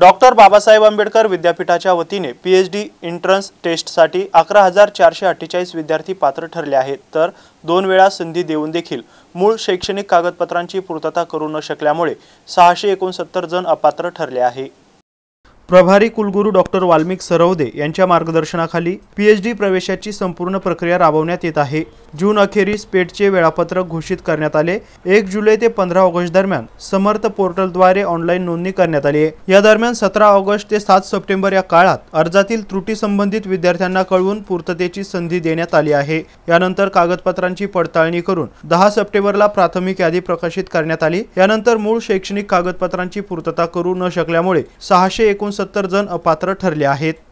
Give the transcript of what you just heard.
doctor Babasaheb Ambedkar विद्यापीठाच्या वतीने P H D entrance टेस्टसाठी अकरा हजार चारशे अठ्ठेचाळीस विद्यार्थी पात्र ठरले आहेत तर दोन वेळा संधी देऊन देखील मूळ शैक्षणिक कागदपत्रांची पूर्तता करू न शकल्यामुळे सहाशे एकोणसत्तर जण अपात्र ठरले आहे प्रभारी कुलगुरू डॉक्टर वाल्मिक सरवदे यांच्या मार्गदर्शनाखाली डी प्रवेशाची संपूर्ण प्रक्रिया राबवण्यात येत आहे जून अखेरीस पेटचे वेळापत्रक घोषित करण्यात आले एक जुलै ते पंधरा ऑगस्ट दरम्यान समर्थ पोर्टलद्वारे ऑनलाईन नोंदणी करण्यात आली आहे या दरम्यान सतरा ऑगस्ट ते सात सप्टेंबर या काळात अर्जातील त्रुटी संबंधित विद्यार्थ्यांना कळवून पूर्ततेची संधी देण्यात आली आहे यानंतर कागदपत्रांची पडताळणी करून दहा सप्टेंबरला प्राथमिक यादी प्रकाशित करण्यात आली यानंतर मूळ शैक्षणिक कागदपत्रांची पूर्तता करू न शकल्यामुळे सहाशे एकोण सत्तर जण अपात्र ठरले आहेत